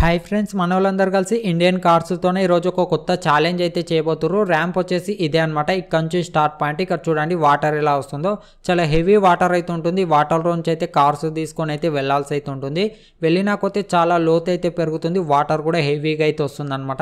hi friends మన వాళ్ళందరూ కలిసి ఇండియన్ కార్స్తోనే ఈరోజు ఒక కొత్త ఛాలెంజ్ అయితే చేయబోతున్నారు ర్యాంప్ వచ్చేసి ఇదే అనమాట ఇక్కడ నుంచి స్టార్ట్ పాయింట్ ఇక్కడ చూడండి వాటర్ ఎలా వస్తుందో చాలా హెవీ వాటర్ అయితే ఉంటుంది వాటర్ నుంచి అయితే కార్స్ తీసుకొని అయితే వెళ్లాల్సి అయితే ఉంటుంది వెళ్ళినా కొద్దీ చాలా లోతు అయితే పెరుగుతుంది వాటర్ కూడా హెవీగా అయితే వస్తుందన్నమాట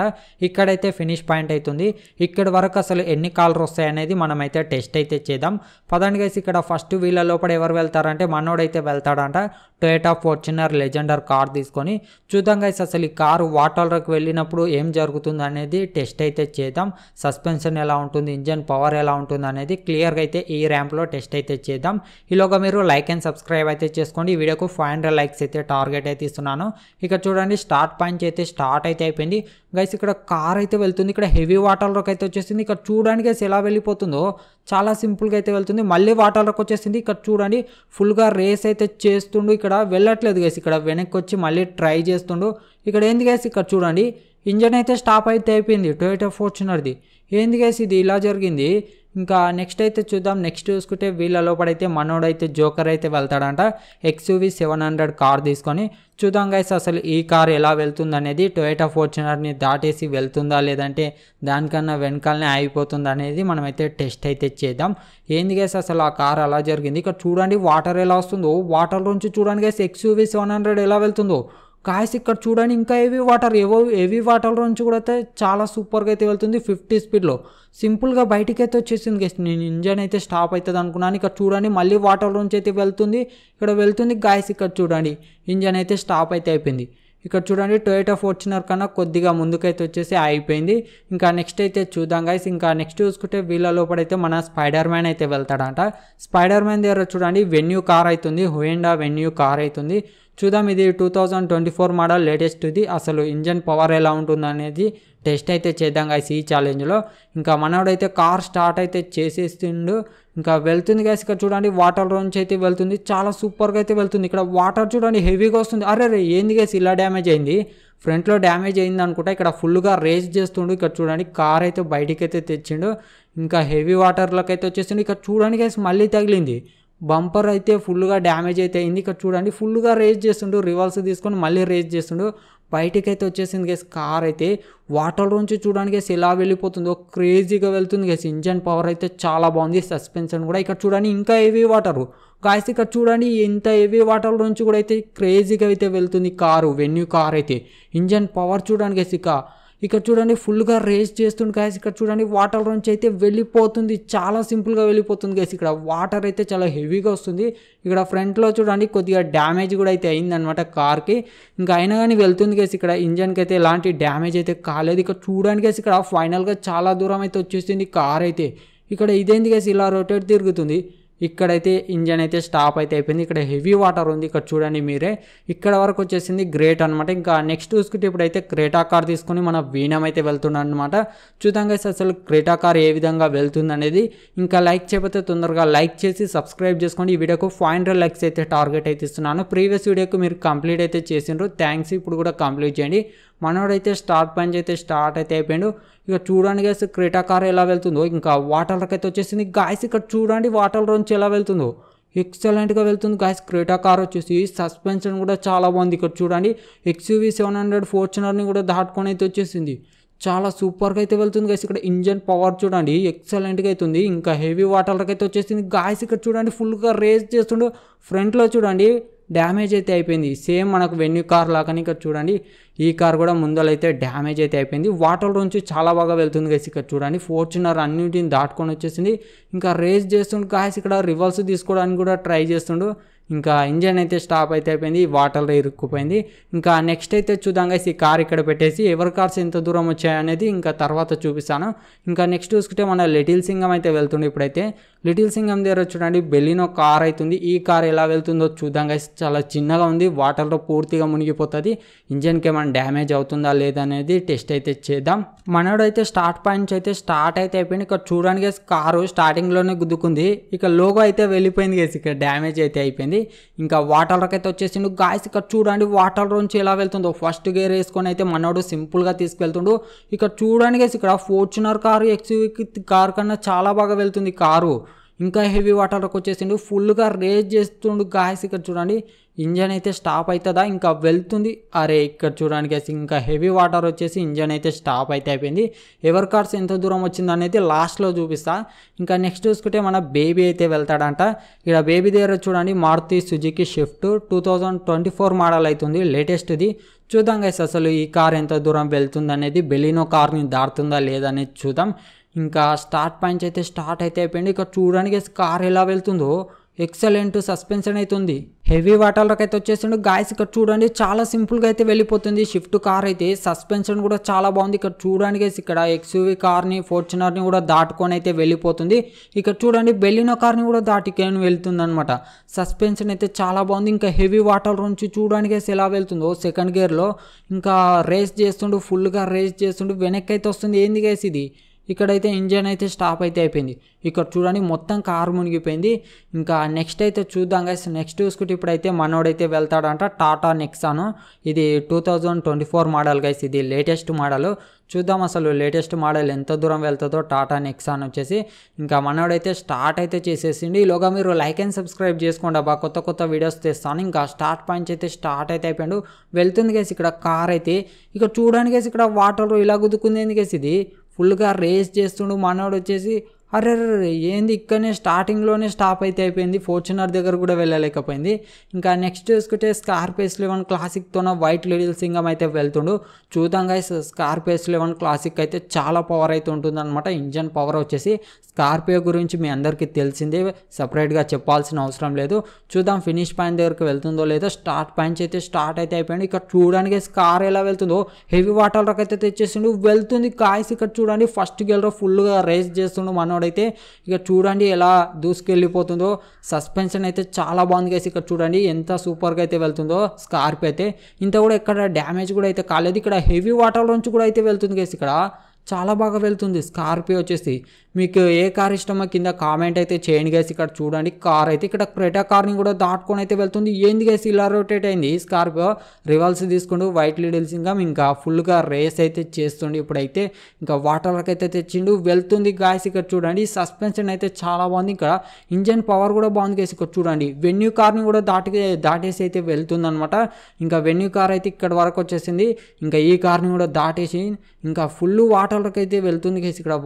ఇక్కడైతే ఫినిష్ పాయింట్ అవుతుంది ఇక్కడ వరకు అసలు ఎన్ని కాలర్ వస్తాయనేది అయితే టెస్ట్ అయితే చేద్దాం పదండి కలిసి ఇక్కడ ఫస్ట్ వీళ్ళ లోపల ఎవరు వెళ్తారంటే మనోడైతే వెళ్తాడంట టొయేటా ఫార్చునర్ లెజెండర్ కార్ తీసుకొని చూద్దాం కలిసి అసలు ఈ కారు వాటర్కి వెళ్ళినప్పుడు ఏం జరుగుతుంది అనేది టెస్ట్ అయితే చేద్దాం సస్పెన్షన్ ఎలా ఉంటుంది ఇంజన్ పవర్ ఎలా ఉంటుంది అనేది క్లియర్గా అయితే ఈ ర్యాంప్లో టెస్ట్ అయితే చేద్దాం ఈలోగా మీరు లైక్ అండ్ సబ్స్క్రైబ్ అయితే చేసుకోండి ఈ వీడియోకు ఫైవ్ హండ్రెడ్ లైక్స్ అయితే టార్గెట్ అయితే ఇస్తున్నాను ఇక చూడండి స్టార్ట్ పాయింట్ అయితే స్టార్ట్ అయితే అయిపోయింది గైస్ ఇక్కడ కార్ అయితే వెళ్తుంది ఇక్కడ హెవీ వాటర్ రక్ అయితే వచ్చేసింది ఇక్కడ చూడడానికి గైస్ ఎలా వెళ్ళిపోతుందో చాలా సింపుల్గా అయితే వెళ్తుంది మళ్ళీ వాటర్ రక్ వచ్చేసింది ఇక్కడ చూడండి ఫుల్గా రేస్ అయితే చేస్తుండు ఇక్కడ వెళ్ళట్లేదు గైస్ ఇక్కడ వెనక్కి వచ్చి మళ్ళీ ట్రై చేస్తుండు ఇక్కడ ఏంది గైస్ ఇక్కడ చూడండి ఇంజన్ అయితే స్టాప్ అయితే అయిపోయింది టొయోటో ఫార్చునర్ది ఏంది గైస్ ఇది ఇలా జరిగింది ఇంకా నెక్స్ట్ అయితే చూద్దాం నెక్స్ట్ చూసుకుంటే వీళ్ళ లోపడైతే మనోడైతే జోకర్ అయితే వెళ్తాడంట ఎక్స్యూవి సెవెన్ హండ్రెడ్ కార్ తీసుకొని చూద్దాం గైస్ అసలు ఈ కార్ ఎలా వెళ్తుంది అనేది టొయోటా ఫార్చునర్ని దాటేసి వెళ్తుందా లేదంటే దానికన్నా వెనకాలనే ఆగిపోతుందా అనేది మనమైతే టెస్ట్ అయితే చేద్దాం ఏంది గైస్ అసలు ఆ కార్ అలా జరిగింది ఇక్కడ చూడండి వాటర్ ఎలా వస్తుందో వాటర్ నుంచి చూడండి గైస్ ఎక్స్యూవి సెవెన్ హండ్రెడ్ ఎలా వెళ్తుందో గాయస్ ఇక్కడ చూడండి ఇంకా హెవీ వాటర్ ఏవో హెవీ వాటర్ నుంచి కూడా అయితే చాలా సూపర్గా అయితే వెళ్తుంది ఫిఫ్టీ స్పీడ్లో సింపుల్గా బయటికి అయితే వచ్చేసింది గైస్ నేను ఇంజన్ అయితే స్టాప్ అవుతుంది అనుకున్నాను ఇక్కడ చూడండి మళ్ళీ వాటర్ నుంచి అయితే వెళ్తుంది ఇక్కడ వెళ్తుంది గాయస్ ఇక్కడ చూడండి ఇంజన్ అయితే స్టాప్ అయితే అయిపోయింది ఇక్కడ చూడండి టొయోటా ఫార్చునర్ కన్నా కొద్దిగా ముందుకైతే వచ్చేసి అయిపోయింది ఇంకా నెక్స్ట్ అయితే చూద్దాం గాయస్ ఇంకా నెక్స్ట్ చూసుకుంటే వీళ్ళ లోపడైతే మన స్పైడర్ మ్యాన్ అయితే వెళ్తాడంట స్పైడర్ మ్యాన్ దగ్గర చూడండి వెన్యూ కార్ అవుతుంది హోయండా వెన్యూ కార్ అవుతుంది చూద్దాం ఇది two thousand twenty four model latest ఇది అసలు ఇంజన్ పవర్ ఎలా ఉంటుందనేది టెస్ట్ అయితే చేద్దాం గాయస్ ఈ ఛాలెంజ్లో ఇంకా మనోడైతే కార్ స్టార్ట్ అయితే చేసేస్తుండు ఇంకా వెళ్తుంది గాయస్ ఇక్కడ చూడండి వాటర్ రోంచి అయితే వెళ్తుంది చాలా సూపర్గా అయితే వెళ్తుంది ఇక్కడ వాటర్ చూడండి హెవీగా వస్తుంది అరే రే ఏంది కాసి ఇలా డ్యామేజ్ అయింది ఫ్రంట్లో డ్యామేజ్ అయింది అనుకుంటా ఇక్కడ ఫుల్గా రేస్ చేస్తుండు ఇక్కడ చూడండి కార్ అయితే బయటికి అయితే తెచ్చిండు ఇంకా హెవీ వాటర్లోకి అయితే వచ్చేసిండు ఇక్కడ చూడండి గాయస్ మళ్ళీ తగిలింది బంపర్ అయితే ఫుల్గా డ్యామేజ్ అయితే అయింది ఇక్కడ చూడండి ఫుల్గా రేస్ చేస్తుండు రివర్స్ తీసుకొని మళ్ళీ రేస్ చేస్తుండు అయితే వచ్చేసింది గేస్ కార్ అయితే వాటర్లోంచి చూడడానికి ఎలా వెళ్ళిపోతుందో క్రేజీగా వెళ్తుంది గేస్ ఇంజన్ పవర్ అయితే చాలా బాగుంది సస్పెన్షన్ కూడా ఇక్కడ చూడండి ఇంకా హెవీ వాటర్ గాయస్ ఇక్కడ చూడండి ఎంత హెవీ వాటర్ నుంచి కూడా అయితే క్రేజీగా అయితే వెళ్తుంది కారు వెన్యూ కార్ అయితే ఇంజన్ పవర్ చూడడానికి ఇక ఇక్కడ చూడండి ఫుల్గా రేస్ చేస్తుంది గాయస్ ఇక్కడ చూడండి వాటర్ నుంచి అయితే వెళ్ళిపోతుంది చాలా సింపుల్గా వెళ్ళిపోతుంది గాయస్ ఇక్కడ వాటర్ అయితే చాలా హెవీగా వస్తుంది ఇక్కడ ఫ్రంట్లో చూడండి కొద్దిగా డ్యామేజ్ కూడా అయితే అయిందనమాట కార్కి ఇంకా అయినా కానీ వెళ్తుంది గేసి ఇక్కడ ఇంజన్కి అయితే ఎలాంటి డ్యామేజ్ అయితే కాలేదు ఇక్కడ చూడడానికి ఇక్కడ ఫైనల్గా చాలా దూరం అయితే వచ్చేసింది కార్ అయితే ఇక్కడ ఇదేంది గేసి ఇలా రొటేట్ తిరుగుతుంది ఇక్కడైతే ఇంజన్ అయితే స్టాప్ అయితే అయిపోయింది ఇక్కడ హెవీ వాటర్ ఉంది ఇక్కడ చూడండి మీరే ఇక్కడ వరకు వచ్చేసింది గ్రేట్ అనమాట ఇంకా నెక్స్ట్ చూసుకుంటే ఇప్పుడైతే క్రేటా కార్ తీసుకొని మన వీణం అయితే వెళ్తున్నాం అనమాట చూద్దాం అసలు క్రేటా కార్ ఏ విధంగా వెళ్తుంది అనేది ఇంకా లైక్ చేయకపోతే తొందరగా లైక్ చేసి సబ్స్క్రైబ్ చేసుకోండి ఈ వీడియోకు ఫైవ్ హండ్రెడ్ లైక్స్ అయితే టార్గెట్ అయితే ఇస్తున్నాను ప్రీవియస్ వీడియోకు మీరు కంప్లీట్ అయితే చేసిండ్రు థ్యాంక్స్ ఇప్పుడు కూడా కంప్లీట్ చేయండి మనోడైతే స్టార్ట్ పంచ్ అయితే స్టార్ట్ అయితే అయిపోయాడు ఇక చూడండి గైస్ క్రేటా కార్ ఎలా వెళ్తుందో ఇంకా వాటర్లకైతే వచ్చేసింది గాయస్ ఇక్కడ చూడండి వాటర్ రోన్స్ ఎలా వెళ్తుందో ఎక్సలెంట్గా వెళ్తుంది గాయస్ క్రేటా కార్ వచ్చేసి సస్పెన్షన్ కూడా చాలా బాగుంది ఇక్కడ చూడండి ఎక్స్యూవీ సెవెన్ హండ్రెడ్ ఫోర్చునర్ని కూడా దాటుకొని అయితే వచ్చేసింది చాలా సూపర్గా అయితే వెళ్తుంది గాయస్ ఇక్కడ ఇంజన్ పవర్ చూడండి ఎక్సలెంట్గా అవుతుంది ఇంకా హెవీ వాటర్కి అయితే వచ్చేసింది గాయస్ ఇక్కడ చూడండి ఫుల్గా రేస్ చేస్తుండే ఫ్రంట్లో చూడండి డ్యామేజ్ అయితే అయిపోయింది సేమ్ మనకు వెన్యూ కార్ లాగానే ఇక్కడ చూడండి ఈ కార్ కూడా ముందలైతే డ్యామేజ్ అయితే అయిపోయింది వాటర్ నుంచి చాలా బాగా వెళ్తుంది కాసి ఇక్కడ చూడండి ఫార్చునర్ అన్నింటిని దాటుకొని వచ్చేసింది ఇంకా రేస్ చేస్తుండు కాసి ఇక్కడ రివర్స్ తీసుకోవడానికి కూడా ట్రై చేస్తుండు ఇంకా ఇంజన్ అయితే స్టాప్ అయితే అయిపోయింది వాటర్లో ఇరుక్కుపోయింది ఇంకా నెక్స్ట్ అయితే చూద్దాం ఈ కార్ ఇక్కడ పెట్టేసి ఎవరి కార్స్ ఎంత దూరం వచ్చాయనేది ఇంకా తర్వాత చూపిస్తాను ఇంకా నెక్స్ట్ చూసుకుంటే మన లిటిల్ సింగం అయితే వెళ్తుండే ఇప్పుడైతే లిటిల్ సింగం దగ్గర చూడండి బెలినో కార్ అవుతుంది ఈ కార్ ఎలా వెళ్తుందో చూద్దాం చాలా చిన్నగా ఉంది వాటర్లో పూర్తిగా మునిగిపోతుంది ఇంజన్కి ఏమైనా డ్యామేజ్ అవుతుందా లేదనేది టెస్ట్ అయితే చేద్దాం మనోడు అయితే స్టార్ట్ పాయింట్స్ అయితే స్టార్ట్ అయితే అయిపోయింది ఇక్కడ చూడడానికి కారు స్టార్టింగ్లోనే గుద్దుకుంది ఇక లోగో అయితే వెళ్ళిపోయింది కేసు ఇక్కడ డ్యామేజ్ అయితే అయిపోయింది అయిపోయింది ఇంకా వాటర్ అయితే వచ్చేసిండు గాయస్ ఇక్కడ చూడండి వాటర్ నుంచి ఎలా వెళ్తుందో ఫస్ట్ గేర్ వేసుకొని అయితే మనోడు సింపుల్గా తీసుకెళ్తుండు ఇక్కడ చూడండి ఇక్కడ ఫార్చునర్ కారు ఎక్స్ కార్ కన్నా చాలా బాగా వెళ్తుంది కారు ఇంకా హెవీ వాటర్కి వచ్చేసిండు ఫుల్గా రేజ్ చేస్తుండు గాయస్ ఇక్కడ చూడండి ఇంజన్ అయితే స్టాప్ అవుతుందా ఇంకా వెళ్తుంది అరే ఇక్కడ చూడండి గైస్ ఇంకా హెవీ వాటర్ వచ్చేసి ఇంజన్ అయితే స్టాప్ అయితే అయిపోయింది ఎవరి కార్స్ ఎంత దూరం వచ్చింది అనేది లాస్ట్లో చూపిస్తా ఇంకా నెక్స్ట్ చూసుకుంటే మన బేబీ అయితే వెళ్తాడంట ఇక్కడ బేబీ దగ్గర చూడండి Maruti Suzuki Swift two thousand twenty four model అవుతుంది లేటెస్ట్ది చూద్దాం గైస్ అసలు ఈ కార్ ఎంత దూరం వెళ్తుంది అనేది బెలినో కార్ని దాటుతుందా లేదనేది చూద్దాం ఇంకా స్టార్ట్ పాయింట్స్ అయితే స్టార్ట్ అయితే అయిపోయింది ఇక్కడ చూడడానికి కార్ ఎలా వెళ్తుందో ఎక్సలెంట్ సస్పెన్షన్ అవుతుంది హెవీ వాటర్లోకి అయితే వచ్చేసిండు గాయస్ ఇక్కడ చూడండి చాలా సింపుల్గా అయితే వెళ్ళిపోతుంది షిఫ్ట్ కార్ అయితే సస్పెన్షన్ కూడా చాలా బాగుంది ఇక్కడ చూడడానికి ఇక్కడ ఎక్స్యూవీ కార్ని ఫార్చునర్ని కూడా దాటుకొని అయితే వెళ్ళిపోతుంది ఇక్కడ చూడండి బెల్లిన కార్ని కూడా దాటికొని వెళ్తుంది అనమాట సస్పెన్షన్ అయితే చాలా బాగుంది ఇంకా హెవీ వాటర్ నుంచి చూడడానికి ఎలా వెళ్తుందో సెకండ్ గేర్లో ఇంకా రేస్ చేస్తుండు ఫుల్గా రేస్ చేస్తుండు వెనక్కి అయితే వస్తుంది ఏంది గేస్ ఇది ఇక్కడైతే ఇంజన్ అయితే స్టాప్ అయితే అయిపోయింది ఇక్కడ చూడండి మొత్తం కారు మునిగిపోయింది ఇంకా నెక్స్ట్ అయితే చూద్దాం గా నెక్స్ట్ చూసుకుంటే ఇప్పుడైతే మనోడైతే వెళ్తాడంట టాటా నెక్సాను ఇది two thousand twenty four model guys ఇది లేటెస్ట్ మోడల్ చూద్దాం అసలు లేటెస్ట్ మోడల్ ఎంత దూరం వెళ్తుందో టాటా నెక్సాన్ వచ్చేసి ఇంకా మనోడైతే స్టార్ట్ అయితే చేసేసిండి ఈలోగా మీరు లైక్ అండ్ సబ్స్క్రైబ్ చేసుకోండి అబ్బా కొత్త కొత్త వీడియోస్ తెస్తాను ఇంకా స్టార్ట్ పాయింట్స్ అయితే స్టార్ట్ అయితే అయిపోయాడు వెళ్తుంది గేసి ఇక్కడ కార్ అయితే ఇక్కడ చూడడానికి ఇక్కడ వాటర్ ఇలా గుద్దుకుంది ఎందుకేసి ఇది ఫుల్గా రేస్ చేస్తుండు మనవాడు వచ్చేసి అరే ఏంది ఇక్కడనే స్టార్టింగ్లోనే స్టాప్ అయితే అయిపోయింది ఫార్చునర్ దగ్గర కూడా వెళ్ళలేకపోయింది ఇంకా నెక్స్ట్ చూసుకుంటే స్కార్పేస్ లెవెన్ క్లాసిక్తోన వైట్ లిడిల్ సింగం అయితే వెళ్తుండు చూద్దాం గైస్ స్కార్పేస్ లెవెన్ క్లాసిక్ అయితే చాలా పవర్ అయితే ఉంటుందన్నమాట ఇంజన్ పవర్ వచ్చేసి స్కార్పియో గురించి మీ అందరికీ తెలిసిందే సపరేట్గా చెప్పాల్సిన అవసరం లేదు చూద్దాం ఫినిష్ పాయింట్ దగ్గరికి వెళ్తుందో లేదో స్టార్ట్ పాయింట్స్ అయితే స్టార్ట్ అయితే అయిపోయింది ఇక్కడ చూడడానికి స్కార్ ఎలా వెళ్తుందో హెవీ వాటర్ రకైతే తెచ్చేసిండు వెళ్తుంది కాయస్ ఇక్కడ చూడండి ఫస్ట్ గెలరో ఫుల్గా రేస్ చేస్తుండు మనోడు అయితే ఇక చూడండి ఎలా దూసుకెళ్ళిపోతుందో సస్పెన్షన్ అయితే చాలా బాగుంది కేసి ఇక్కడ చూడండి ఎంత సూపర్గా అయితే వెళ్తుందో స్కార్ప్ అయితే ఇంత కూడా ఇక్కడ డ్యామేజ్ కూడా అయితే కాలేదు ఇక్కడ హెవీ వాటర్ నుంచి కూడా అయితే వెళ్తుంది గైస్ ఇక్కడ చాలా బాగా వెళ్తుంది స్కార్పియో వచ్చేసి మీకు ఏ కార్ ఇష్టమో కింద కామెంట్ అయితే చేయండి కాసి ఇక్కడ చూడండి కార్ అయితే ఇక్కడ క్రెటా కార్ని కూడా దాటుకొని అయితే వెళ్తుంది ఏంది గేసి ఇలా రొటేట్ అయింది స్కార్పియో రివర్స్ తీసుకుంటూ వైట్ లీడిల్స్ ఇంకా ఇంకా ఫుల్గా రేస్ అయితే చేస్తుండే ఇప్పుడైతే ఇంకా వాటర్ వర్క్ అయితే తెచ్చిండు వెళ్తుంది గాయస్ ఇక్కడ చూడండి సస్పెన్షన్ అయితే చాలా బాగుంది ఇక్కడ ఇంజన్ పవర్ కూడా బాగుంది గైస్ ఇక్కడ చూడండి వెన్యూ కార్ని కూడా దాటి దాటేసి అయితే వెళ్తుంది అనమాట ఇంకా వెన్యూ కార్ అయితే ఇక్కడ వరకు వచ్చేసింది ఇంకా ఈ కార్ని కూడా దాటేసి ఇంకా ఫుల్ వాటర్ వాటర్కి అయితే వెళ్తుంది కేసు ఇక్కడ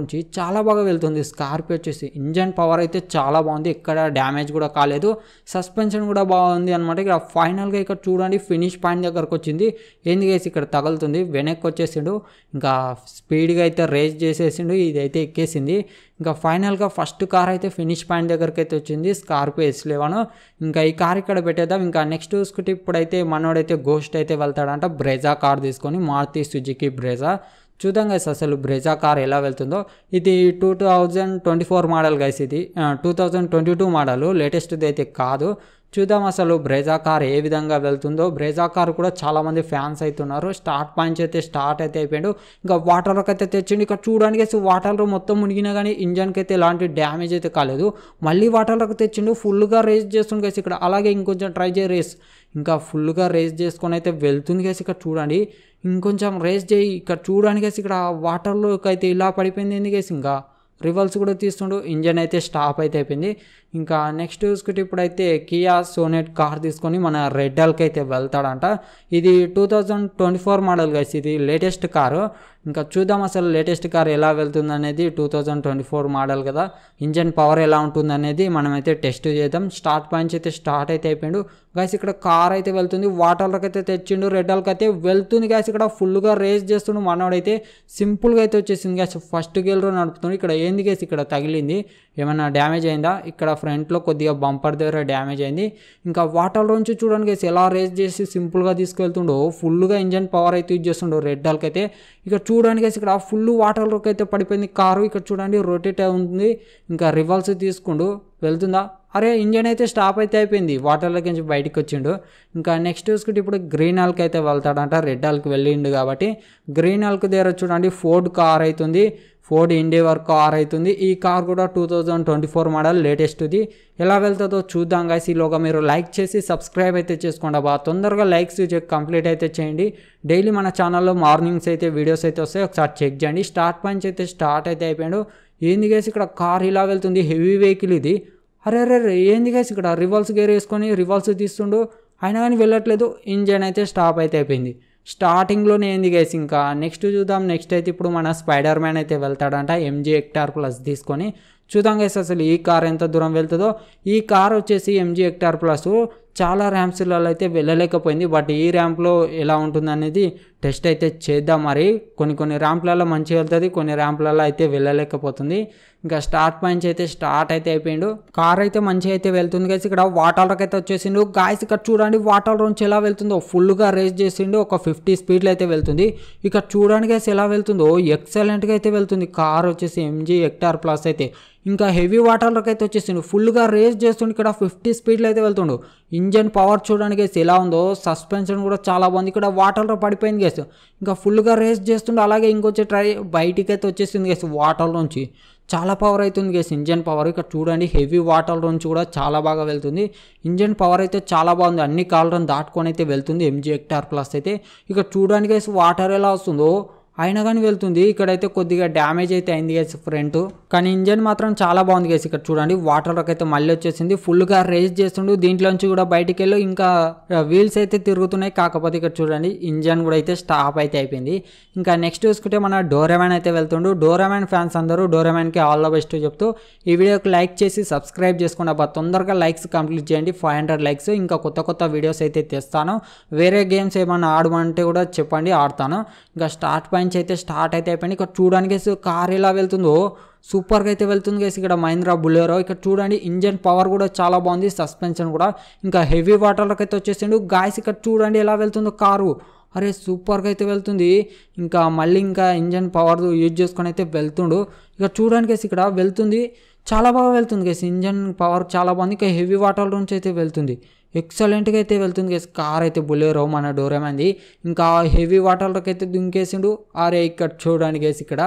నుంచి చాలా బాగా వెళ్తుంది స్కార్పియో వచ్చేసి ఇంజన్ పవర్ అయితే చాలా బాగుంది ఎక్కడ డ్యామేజ్ కూడా కాలేదు సస్పెన్షన్ కూడా బాగుంది అనమాట ఇక్కడ ఫైనల్గా ఇక్కడ చూడండి ఫినిష్ పాయింట్ దగ్గరకు వచ్చింది ఏంది గైస్ ఇక్కడ తగులుతుంది వెనక్కి వచ్చేసిండు ఇంకా స్పీడ్గా అయితే రేస్ చేసేసిండు ఇదైతే ఎక్కేసింది ఇంకా ఫైనల్గా ఫస్ట్ కార్ అయితే ఫినిష్ పాయింట్ దగ్గరికి అయితే వచ్చింది స్కార్పియో ఎస్ లెవెన్ ఇంకా ఈ కార్ ఇక్కడ పెట్టేద్దాం ఇంకా నెక్స్ట్ చూసుకుంటే ఇప్పుడైతే మనోడైతే గోస్ట్ అయితే వెళ్తాడంట బ్రెజా కార్ తీసుకొని మారుతి సుజుకి బ్రెజా చూద్దాం గైస్ అసలు బ్రెజా కార్ ఎలా వెళ్తుందో ఇది two thousand twenty four model guys ఇది two thousand twenty two model లేటెస్ట్ది అయితే కాదు చూద్దాం అసలు బ్రేజా కార్ ఏ విధంగా వెళ్తుందో బ్రేజా కార్ కూడా చాలామంది ఫ్యాన్స్ అవుతున్నారు స్టార్ట్ పాయింట్స్ అయితే స్టార్ట్ అయితే అయిపోయాడు ఇంకా వాటర్లోకి అయితే తెచ్చిండు ఇక్కడ చూడడానికి అసలు వాటర్ మొత్తం మునిగినా కానీ ఇంజన్కి అయితే ఎలాంటి డ్యామేజ్ అయితే కాలేదు మళ్ళీ వాటర్లకు తెచ్చిండు ఫుల్గా రేస్ చేస్తుంది కదా ఇక్కడ అలాగే ఇంకొంచెం ట్రై చేయ రేస్ ఇంకా ఫుల్గా రేస్ చేసుకొని అయితే వెళ్తుంది కదా ఇక్కడ చూడండి ఇంకొంచెం రేస్ చేయి ఇక్కడ చూడడానికేసి ఇక్కడ వాటర్లోకి అయితే ఇలా పడిపోయింది ఎందుకేసి ఇంకా రివర్స్ కూడా తీస్తుండు ఇంజన్ అయితే స్టాప్ అయితే అయిపోయింది ఇంకా నెక్స్ట్ చూసుకుంటే ఇప్పుడైతే కియా సోనెట్ కార్ తీసుకొని మన రెడ్ రెడ్డల్కి అయితే వెళ్తాడంట ఇది two thousand twenty four model guys ఇది లేటెస్ట్ కారు ఇంకా చూద్దాం అసలు లేటెస్ట్ కార్ ఎలా వెళ్తుంది అనేది two thousand twenty four model కదా ఇంజన్ పవర్ ఎలా ఉంటుంది అనేది మనమైతే టెస్ట్ చేద్దాం స్టార్ట్ పాయింట్స్ అయితే స్టార్ట్ అయితే అయిపోయిండు గైస్ ఇక్కడ కార్ అయితే వెళ్తుంది వాటర్లకు అయితే తెచ్చిండు రెడ్ రెడ్డల్కి అయితే వెళ్తుంది గైస్ ఇక్కడ ఫుల్గా రేస్ చేస్తుండు మనోడైతే సింపుల్గా అయితే వచ్చేసింది గైస్ ఫస్ట్ గేర్లో నడుపుతుండు ఇక్కడ ఏంది గైస్ ఇక్కడ తగిలింది ఏమైనా డ్యామేజ్ అయిందా ఇక్కడ ఫ్రంట్లో కొద్దిగా బంపర్ దగ్గర డ్యామేజ్ అయింది ఇంకా వాటర్ వాటర్లోంచి చూడండి గైస్ ఎలా రేస్ చేసి సింపుల్గా తీసుకెళ్తుండో ఫుల్గా ఇంజన్ పవర్ అయితే యూజ్ చేస్తుండో రెడ్ డాల్కి అయితే ఇక్కడ చూడండి గైస్ ఇక్కడ ఫుల్ వాటర్లోకి అయితే పడిపోయింది కారు ఇక్కడ చూడండి రొటేట్ ఉంటుంది ఇంకా రివర్స్ తీసుకుండు వెళ్తుందా అరే ఇంజన్ అయితే స్టాప్ అయితే అయిపోయింది వాటర్లోకి నుంచి బయటకు వచ్చిండు ఇంకా నెక్స్ట్ చూసుకుంటే ఇప్పుడు గ్రీన్ హాల్కి అయితే వెళ్తాడంట రెడ్ హాల్కి వెళ్ళిండు కాబట్టి గ్రీన్ హాల్కి దగ్గర చూడండి ఫోర్డ్ కార్ అవుతుంది ఫోర్డ్ వర్క్ కార్ అవుతుంది ఈ కార్ కూడా two thousand twenty four model లేటెస్ట్ది ఎలా వెళ్తుందో చూద్దాం కాసి ఈలోగా మీరు లైక్ చేసి సబ్స్క్రైబ్ అయితే చేసుకోండి బాగా తొందరగా లైక్స్ కంప్లీట్ అయితే చేయండి డైలీ మన ఛానల్లో మార్నింగ్స్ అయితే వీడియోస్ అయితే వస్తాయి ఒకసారి చెక్ చేయండి స్టార్ట్ పాయింట్స్ అయితే స్టార్ట్ అయితే అయిపోయాడు ఏంది గేసి ఇక్కడ కార్ ఇలా వెళ్తుంది హెవీ వెహికల్ ఇది అరే అరే ఏంది గైస్ ఇక్కడ రివాల్స్ గేర్ వేసుకొని రివాల్స్ తీస్తుండు అయినా కానీ వెళ్ళట్లేదు ఇంజన్ అయితే స్టాప్ అయితే అయిపోయింది స్టార్టింగ్లోనే ఏంది గైస్ ఇంకా నెక్స్ట్ చూద్దాం నెక్స్ట్ అయితే ఇప్పుడు మన స్పైడర్ మ్యాన్ అయితే వెళ్తాడంట ఎంజీ ఎక్టార్ ప్లస్ తీసుకొని చూద్దాం గైస్ అసలు ఈ కార్ ఎంత దూరం వెళ్తుందో ఈ కార్ వచ్చేసి ఎంజీ ఎక్టార్ ప్లస్ చాలా ర్యాంప్స్లలో అయితే వెళ్ళలేకపోయింది బట్ ఈ ర్యాంప్లో ఎలా ఉంటుంది అనేది టెస్ట్ అయితే చేద్దాం మరి కొన్ని కొన్ని ర్యాంప్లలో మంచిగా వెళ్తుంది కొన్ని ర్యాంప్లలో అయితే వెళ్ళలేకపోతుంది ఇంకా స్టార్ట్ పాయింట్స్ అయితే స్టార్ట్ అయితే అయిపోయిండు కార్ అయితే మంచిగా అయితే వెళ్తుంది గైస్ ఇక్కడ వాటాలకి అయితే వచ్చేసిండు గాయస్ ఇక్కడ చూడండి వాటర్ రోన్స్ ఎలా వెళ్తుందో ఫుల్గా రేస్ చేసిండు ఒక ఫిఫ్టీ స్పీడ్లో అయితే వెళ్తుంది ఇక్కడ చూడండి గైస్ ఎలా వెళ్తుందో ఎక్సలెంట్గా అయితే వెళ్తుంది కార్ వచ్చేసి ఎంజీ ఎక్టార్ ప్లస్ అయితే ఇంకా హెవీ వాటర్లకు అయితే వచ్చేసిండు ఫుల్గా రేస్ చేస్తుండే ఇక్కడ ఫిఫ్టీ స్పీడ్లో అయితే వెళ్తుండు ఇంజన్ పవర్ చూడడానికి గేస్ ఎలా ఉందో సస్పెన్షన్ కూడా చాలా బాగుంది ఇక్కడ వాటర్లో పడిపోయింది గేస్ ఇంకా ఫుల్గా రేస్ చేస్తుండే అలాగే ఇంకొచ్చి ట్రై బయటికి అయితే వచ్చేసింది గేస్ వాటర్ నుంచి చాలా పవర్ అవుతుంది గేస్ ఇంజన్ పవర్ ఇక్కడ చూడండి హెవీ వాటర్ నుంచి కూడా చాలా బాగా వెళ్తుంది ఇంజన్ పవర్ అయితే చాలా బాగుంది అన్ని కాళ్ళను దాటుకొని అయితే వెళ్తుంది ఎంజీ ఎక్టార్ ప్లస్ అయితే ఇక చూడడానికి వాటర్ ఎలా వస్తుందో అయినా కానీ వెళ్తుంది ఇక్కడైతే కొద్దిగా డ్యామేజ్ అయితే అయింది గైస్ ఫ్రంట్ కానీ ఇంజన్ మాత్రం చాలా బాగుంది గైస్ ఇక్కడ చూడండి వాటర్ వర్క్ అయితే మళ్ళీ వచ్చేసింది ఫుల్గా రేస్ చేస్తుండు దీంట్లోంచి కూడా బయటికి వెళ్ళి ఇంకా వీల్స్ అయితే తిరుగుతున్నాయి కాకపోతే ఇక్కడ చూడండి ఇంజన్ కూడా అయితే స్టాప్ అయితే అయిపోయింది ఇంకా నెక్స్ట్ చూసుకుంటే మన డోరామాన్ అయితే వెళ్తుండు డోరామాన్ ఫ్యాన్స్ అందరూ డోరామ్యాన్కి ఆల్ ద బెస్ట్ చెప్తూ ఈ వీడియోకి లైక్ చేసి సబ్స్క్రైబ్ చేసుకున్న తొందరగా లైక్స్ కంప్లీట్ చేయండి ఫైవ్ హండ్రెడ్ లైక్స్ ఇంకా కొత్త కొత్త వీడియోస్ అయితే తెస్తాను వేరే గేమ్స్ ఏమైనా ఆడమంటే కూడా చెప్పండి ఆడతాను ఇంకా స్టార్ట్ పైన నుంచి అయితే స్టార్ట్ అయితే అయిపోయింది ఇక్కడ చూడడానికి కార్ ఎలా వెళ్తుందో సూపర్గా అయితే వెళ్తుంది కేసు ఇక్కడ మహీంద్రా బులెరో ఇక్కడ చూడండి ఇంజన్ పవర్ కూడా చాలా బాగుంది సస్పెన్షన్ కూడా ఇంకా హెవీ వాటర్లోకి అయితే వచ్చేసిండు గాయస్ ఇక్కడ చూడండి ఎలా వెళ్తుందో కారు అరే సూపర్గా అయితే వెళ్తుంది ఇంకా మళ్ళీ ఇంకా ఇంజన్ పవర్ యూజ్ చేసుకొని అయితే వెళ్తుండు ఇక చూడడానికి ఇక్కడ వెళ్తుంది చాలా బాగా వెళ్తుంది కేసు ఇంజన్ పవర్ చాలా బాగుంది ఇంకా హెవీ వాటర్ నుంచి అయితే వెళ్తుంది ఎక్సలెంట్గా అయితే వెళ్తుంది గేస్ కార్ అయితే బులేరో మన డోరేమంది ఇంకా హెవీ వాటర్లోకి అయితే దుంకేసిండు అరే ఇక్కడ చూడడానికి వేసి ఇక్కడ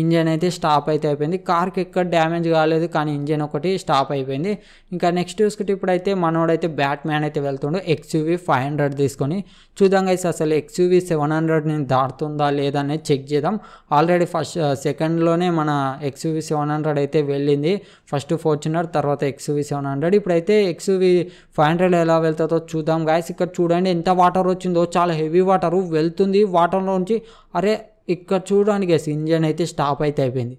ఇంజన్ అయితే స్టాప్ అయితే అయిపోయింది కార్కి ఎక్కడ డ్యామేజ్ కాలేదు కానీ ఇంజన్ ఒకటి స్టాప్ అయిపోయింది ఇంకా నెక్స్ట్ చూసుకుంటే ఇప్పుడైతే మనోడైతే బ్యాట్ మ్యాన్ అయితే వెళ్తుండు ఎక్స్యూవీ ఫైవ్ హండ్రెడ్ తీసుకొని చూద్దాం గేసి అసలు ఎక్స్యూవీ సెవెన్ హండ్రెడ్ నేను దాటుతుందా లేదా అనేది చెక్ చేద్దాం ఆల్రెడీ ఫస్ట్ సెకండ్లోనే మన ఎక్స్యూవీ సెవెన్ హండ్రెడ్ అయితే వెళ్ళింది ఫస్ట్ ఫార్చునర్ తర్వాత ఎక్స్యూవీ సెవెన్ హండ్రెడ్ ఇప్పుడైతే ఎక్స్యూవీ ఫైవ్ హండ్రెడ్ ఎలా ఎలా వెళ్తుందో చూద్దాం గాయస్ ఇక్కడ చూడండి ఎంత వాటర్ వచ్చిందో చాలా హెవీ వాటర్ వెళ్తుంది వాటర్లో నుంచి అరే ఇక్కడ చూడండి గేస్ ఇంజన్ అయితే స్టాప్ అయితే అయిపోయింది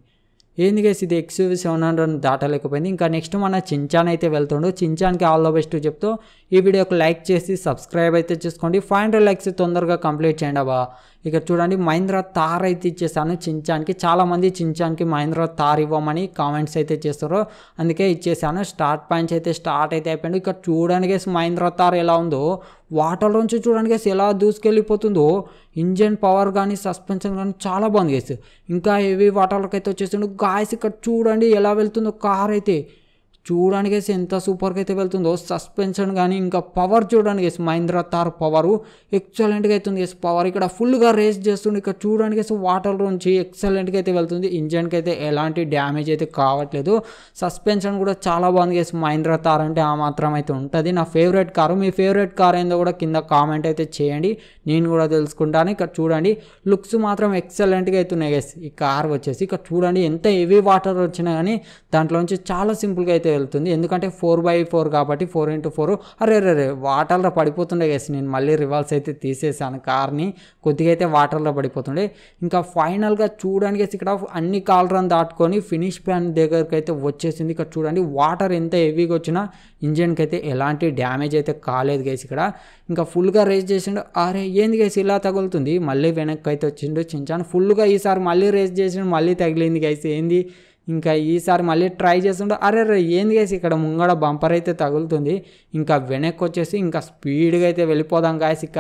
ఏంది గేస్ ఇది ఎక్స్ సెవెన్ హండ్రెడ్ దాటలేకపోయింది ఇంకా నెక్స్ట్ మన చించాన్ అయితే వెళ్తుండు చించాన్కి ఆల్ ద బెస్ట్ చెప్తూ ఈ వీడియోకి లైక్ చేసి సబ్స్క్రైబ్ అయితే చేసుకోండి ఫైవ్ హండ్రెడ్ లైక్స్ తొందరగా కంప్లీట్ చేయండి అబ్బా ఇక చూడండి మహీంద్ర తార్ అయితే ఇచ్చేసాను చించానికి చాలామంది చించానికి మహీంద్ర తార్ ఇవ్వమని కామెంట్స్ అయితే చేస్తారు అందుకే ఇచ్చేసాను స్టార్ట్ పాయింట్స్ అయితే స్టార్ట్ అయితే అయిపోయింది ఇక చూడడానికి మహీంద్ర తార్ ఎలా ఉందో వాటర్ నుంచి చూడడానికి ఎలా దూసుకెళ్ళిపోతుందో ఇంజన్ పవర్ కానీ సస్పెన్షన్ కానీ చాలా బాగుంది గేస్ ఇంకా హెవీ వాటర్లకు అయితే వచ్చేసిండు గాయస్ ఇక్కడ చూడండి ఎలా వెళ్తుందో కార్ అయితే చూడడానికి అయితే ఎంత సూపర్గా అయితే వెళ్తుందో సస్పెన్షన్ కానీ ఇంకా పవర్ చూడడానికి మహేంద్ర తార్ పవర్ ఎక్సలెంట్గా అవుతుంది ఎస్ పవర్ ఇక్కడ ఫుల్గా రేస్ చేస్తుంది ఇక్కడ చూడడానికి వాటర్ నుంచి ఎక్సలెంట్గా అయితే వెళ్తుంది ఇంజన్కి అయితే ఎలాంటి డ్యామేజ్ అయితే కావట్లేదు సస్పెన్షన్ కూడా చాలా బాగుంది ఎస్ మహేంద్ర తార్ అంటే ఆ మాత్రం అయితే ఉంటుంది నా ఫేవరెట్ కారు మీ ఫేవరెట్ కార్ ఏందో కూడా కింద కామెంట్ అయితే చేయండి నేను కూడా తెలుసుకుంటాను ఇక్కడ చూడండి లుక్స్ మాత్రం ఎక్సలెంట్గా అవుతున్నాయి ఎస్ ఈ కార్ వచ్చేసి ఇక్కడ చూడండి ఎంత హెవీ వాటర్ వచ్చినా కానీ దాంట్లో నుంచి చాలా సింపుల్గా అయితే వెళ్తుంది ఎందుకంటే ఫోర్ బై ఫోర్ కాబట్టి ఫోర్ ఇంటూ ఫోర్ అరే రే వాటర్లో పడిపోతుండే గైస్ నేను మళ్ళీ రివర్స్ అయితే తీసేసాను కార్ని కొద్దిగా అయితే వాటర్లో పడిపోతుండే ఇంకా ఫైనల్గా చూడండి ఇక్కడ అన్ని కాలరన్ దాటుకొని ఫినిష్ ప్యాన్ దగ్గరికి అయితే వచ్చేసింది ఇక్కడ చూడండి వాటర్ ఎంత హెవీగా వచ్చినా ఇంజన్కి అయితే ఎలాంటి డ్యామేజ్ అయితే కాలేదు గైస్ ఇక్కడ ఇంకా ఫుల్గా రేస్ చేసిండు అరే ఏంది గైస్ ఇలా తగులుతుంది మళ్ళీ వెనక్కి అయితే వచ్చిండు చించాను ఫుల్గా ఈసారి మళ్ళీ రేస్ చేసిండు మళ్ళీ తగిలింది గైస్ ఏంది ఇంకా ఈసారి మళ్ళీ ట్రై చేస్తుంటే అరే రే ఏంది చేసి ఇక్కడ ముంగడ బంపర్ అయితే తగులుతుంది ఇంకా వెనక్కి వచ్చేసి ఇంకా స్పీడ్గా అయితే వెళ్ళిపోదాం గాయస్ ఇక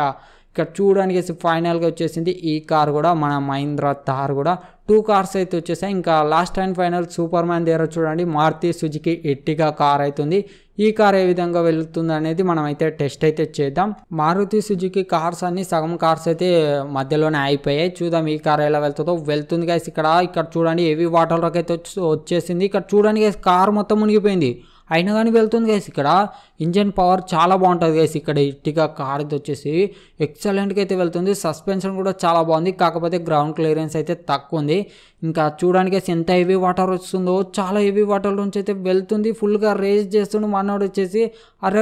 ఇక్కడ చూడడానికి ఫైనల్గా వచ్చేసింది ఈ కార్ కూడా మన మహీంద్రా థార్ కూడా టూ కార్స్ అయితే వచ్చేసాయి ఇంకా last and final Superman దగ్గర చూడండి మారుతి సుజుకి ఎట్టిగా కార్ అవుతుంది ఈ కార్ ఏ విధంగా వెళుతుంది అనేది మనం అయితే టెస్ట్ అయితే చేద్దాం మారుతి సుజుకి కార్స్ అన్ని సగం కార్స్ అయితే మధ్యలోనే అయిపోయాయి చూద్దాం ఈ కార్ ఎలా వెళ్తుందో వెళ్తుంది కాసి ఇక్కడ ఇక్కడ చూడండి ఏవి వాటర్ అయితే వచ్చేసింది ఇక్కడ చూడడానికి కార్ మొత్తం మునిగిపోయింది అయినా కానీ వెళ్తుంది గైస్ ఇక్కడ ఇంజన్ పవర్ చాలా బాగుంటుంది గైస్ ఇక్కడ ఇట్టిగా కార్ ఇది వచ్చేసి ఎక్సలెంట్గా అయితే వెళ్తుంది సస్పెన్షన్ కూడా చాలా బాగుంది కాకపోతే గ్రౌండ్ క్లియరెన్స్ అయితే తక్కువ ఉంది ఇంకా చూడడానికి ఎంత హెవీ వాటర్ వస్తుందో చాలా హెవీ వాటర్ నుంచి అయితే వెళ్తుంది ఫుల్గా రేస్ చేస్తుండే మనోడు వచ్చేసి అరే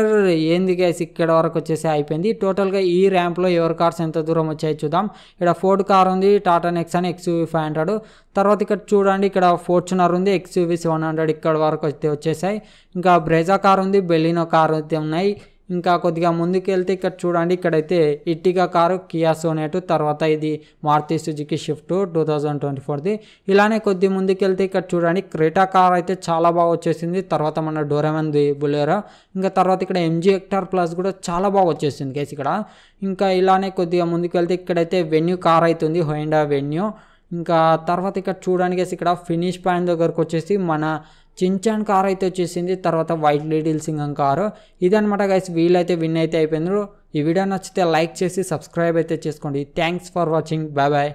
ఏంది గైస్ ఇక్కడ వరకు వచ్చేసి అయిపోయింది టోటల్గా ఈ ర్యాంప్లో ఎవరి కార్స్ ఎంత దూరం వచ్చాయి చూద్దాం ఇక్కడ ఫోర్డ్ కార్ ఉంది Tata Nexon XUV five hundred తర్వాత ఇక్కడ చూడండి ఇక్కడ ఫార్చునర్ ఉంది ఎక్స్యూవీ సెవెన్ హండ్రెడ్ ఇక్కడ వరకు అయితే వచ్చేసాయి ఇంకా బ్రెజా కార్ ఉంది బెలినో కార్ అయితే ఉన్నాయి ఇంకా కొద్దిగా ముందుకెళ్తే ఇక్కడ చూడండి ఇక్కడైతే ఇట్టిగా కారు కియా సోనేటు తర్వాత ఇది Maruti Suzuki Swift two thousand twenty ఫోర్ది ఇలానే కొద్ది ముందుకెళ్తే ఇక్కడ చూడండి క్రేటా కార్ అయితే చాలా బాగా వచ్చేసింది తర్వాత మన డోరమంది బులేరో ఇంకా తర్వాత ఇక్కడ ఎంజీ ఎక్టార్ ప్లస్ కూడా చాలా బాగా వచ్చేసింది కేసు ఇక్కడ ఇంకా ఇలానే కొద్దిగా ముందుకెళ్తే ఇక్కడైతే వెన్యూ కార్ ఉంది హోండా వెన్యూ ఇంకా తర్వాత ఇక్కడ చూడడానికి ఇక్కడ ఫినిష్ పాయింట్ దగ్గరకు వచ్చేసి మన చించాన్ కార్ అయితే వచ్చేసింది తర్వాత వైట్ లీడిల్ సింగం కారు ఇదనమాట గైస్ వీళ్ళైతే విన్ అయితే అయిపోయినారు ఈ వీడియో నచ్చితే లైక్ చేసి సబ్స్క్రైబ్ అయితే చేసుకోండి thanks for watching bye bye